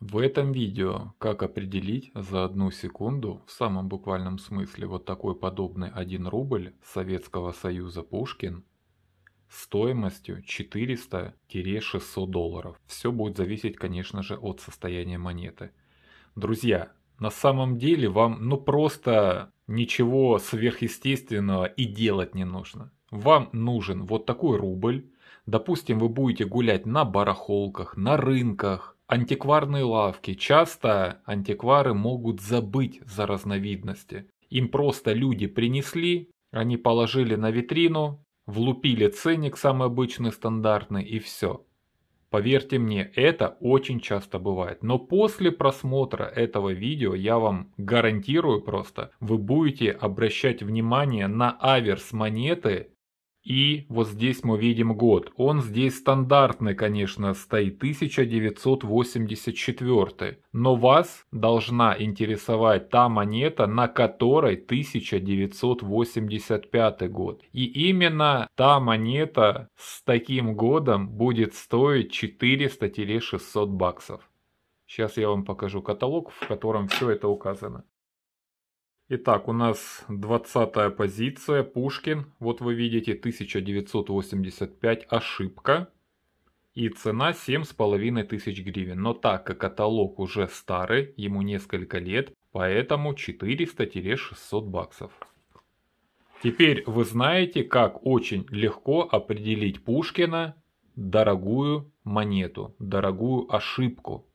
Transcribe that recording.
В этом видео как определить за одну секунду в самом буквальном смысле вот такой подобный 1 рубль Советского Союза Пушкин стоимостью 400-600 долларов. Все будет зависеть конечно же от состояния монеты. Друзья, на самом деле вам ну просто ничего сверхъестественного и делать не нужно. Вам нужен вот такой рубль. Допустим вы будете гулять на барахолках, на рынках, Антикварные лавки. Часто антиквары могут забыть за разновидности. Им просто люди принесли, они положили на витрину, влупили ценник самый обычный, стандартный и все. Поверьте мне, это очень часто бывает. Но после просмотра этого видео я вам гарантирую просто, вы будете обращать внимание на аверс монеты и вот здесь мы видим год. Он здесь стандартный, конечно, стоит 1984. Но вас должна интересовать та монета, на которой 1985 год. И именно та монета с таким годом будет стоить 400-600 баксов. Сейчас я вам покажу каталог, в котором все это указано. Итак, у нас 20 позиция, Пушкин. Вот вы видите, 1985, ошибка. И цена тысяч гривен. Но так как каталог уже старый, ему несколько лет, поэтому 400-600 баксов. Теперь вы знаете, как очень легко определить Пушкина дорогую монету, дорогую ошибку.